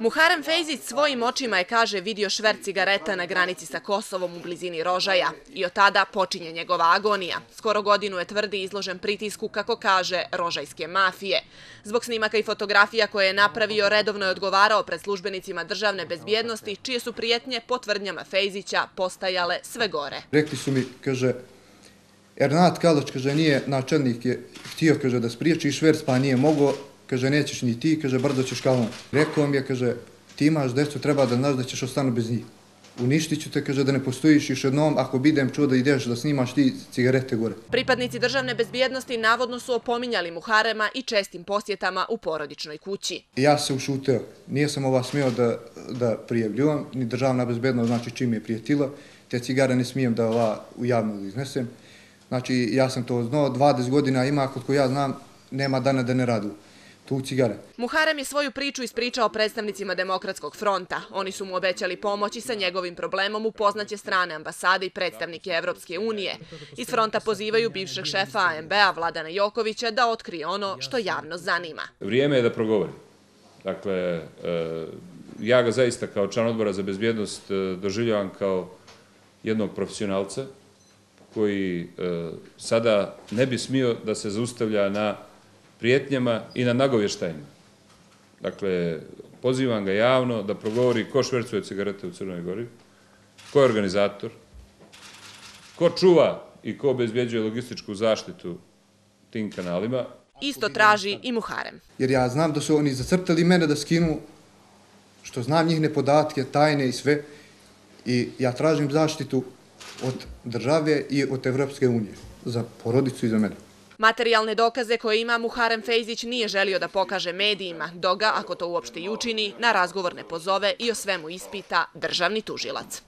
Muharem Fejzic svojim očima je, kaže, vidio švert cigareta na granici sa Kosovom u blizini Rožaja i od tada počinje njegova agonija. Skoro godinu je tvrdi izložen pritisku, kako kaže, rožajske mafije. Zbog snimaka i fotografija koje je napravio, redovno je odgovarao pred službenicima državne bezbjednosti, čije su prijetnje po tvrdnjama Fejzića postajale sve gore. Rekli su mi, kaže, Ernat Kalač, kaže, nije načelnik, je htio, kaže, da spriječi šverc, pa nije mogo, kaže, nećeš ni ti, kaže, brdo ćeš kao on. Rekao mi je, kaže, ti imaš djecu, treba da znaš da ćeš ostanu bez njih. Uništit ću te, kaže, da ne postojiš još jednom, ako bidem čuo da ideš da snimaš ti cigarete gore. Pripadnici državne bezbijednosti navodno su opominjali Muharema i čestim posjetama u porodičnoj kući. Ja se ušuteo, nije sam ova smio da, da prijavljujem, ni državna bezbjednost znači čim je prijatila, te cigare ne smijem da ova u javno iznesem. Znači, ja sam to znao, 20 godina ima, kod koja znam, nema dana da ne radu tu cigare. Muharem je svoju priču ispričao predstavnicima Demokratskog fronta. Oni su mu obećali pomoć i sa njegovim problemom upoznaće strane ambasade i predstavnike Evropske unije. Iz fronta pozivaju bivšeg šefa AMB-a Vladana Jokovića da otkrije ono što javno zanima. Vrijeme je da progovorim. Dakle, e, ja ga zaista kao član odbora za bezbjednost e, doživljavam kao jednog profesionalca koji e, sada ne bi smio da se zaustavlja na prijetnjama i na nagovještajima. Dakle, pozivam ga javno da progovori ko švercuje cigarete u Crnoj Gori, ko je organizator, ko čuva i ko obezbjeđuje logističku zaštitu tim kanalima. Isto traži i Muharem. Jer ja znam da su oni zacrtali mene da skinu, što znam njihne podatke, tajne i sve, i ja tražim zaštitu od države i od Evropske unije za porodicu i za mene. Materijalne dokaze koje ima Muharem Fejzić nije želio da pokaže medijima, dok ako to uopšte i učini, na razgovor ne pozove i o svemu ispita državni tužilac.